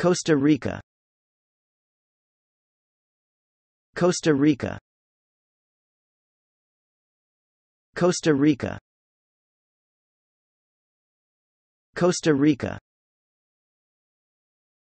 Costa Rica Costa Rica Costa Rica Costa Rica